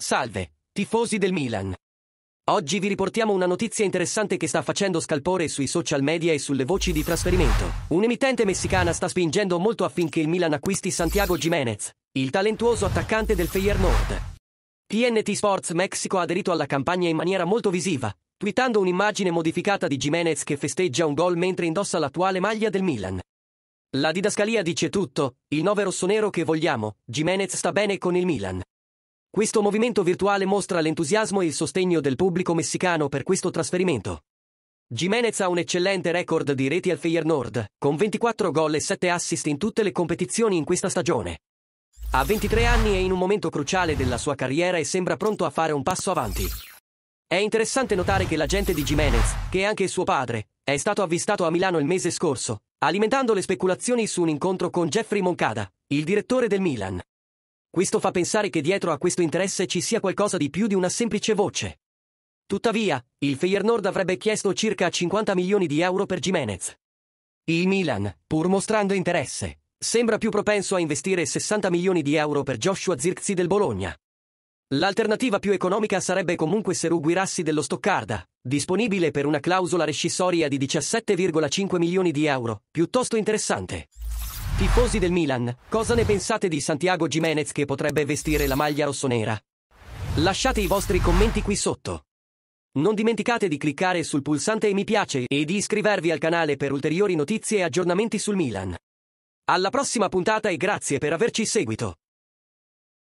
Salve, tifosi del Milan. Oggi vi riportiamo una notizia interessante che sta facendo scalpore sui social media e sulle voci di trasferimento. Un'emittente messicana sta spingendo molto affinché il Milan acquisti Santiago Jiménez, il talentuoso attaccante del Feyenoord. TNT Sports Mexico ha aderito alla campagna in maniera molto visiva, twittando un'immagine modificata di Jiménez che festeggia un gol mentre indossa l'attuale maglia del Milan. La didascalia dice tutto, il nove rossonero che vogliamo, Jiménez sta bene con il Milan. Questo movimento virtuale mostra l'entusiasmo e il sostegno del pubblico messicano per questo trasferimento. Jimenez ha un eccellente record di reti al Feyenoord, con 24 gol e 7 assist in tutte le competizioni in questa stagione. Ha 23 anni e in un momento cruciale della sua carriera e sembra pronto a fare un passo avanti. È interessante notare che l'agente di Jimenez, che è anche suo padre, è stato avvistato a Milano il mese scorso, alimentando le speculazioni su un incontro con Jeffrey Moncada, il direttore del Milan. Questo fa pensare che dietro a questo interesse ci sia qualcosa di più di una semplice voce. Tuttavia, il Feyenoord avrebbe chiesto circa 50 milioni di euro per Jimenez. Il Milan, pur mostrando interesse, sembra più propenso a investire 60 milioni di euro per Joshua Zirkzi del Bologna. L'alternativa più economica sarebbe comunque Seru Guirassi dello Stoccarda, disponibile per una clausola rescissoria di 17,5 milioni di euro, piuttosto interessante. Tifosi del Milan, cosa ne pensate di Santiago Jimenez che potrebbe vestire la maglia rossonera? Lasciate i vostri commenti qui sotto. Non dimenticate di cliccare sul pulsante mi piace e di iscrivervi al canale per ulteriori notizie e aggiornamenti sul Milan. Alla prossima puntata e grazie per averci seguito.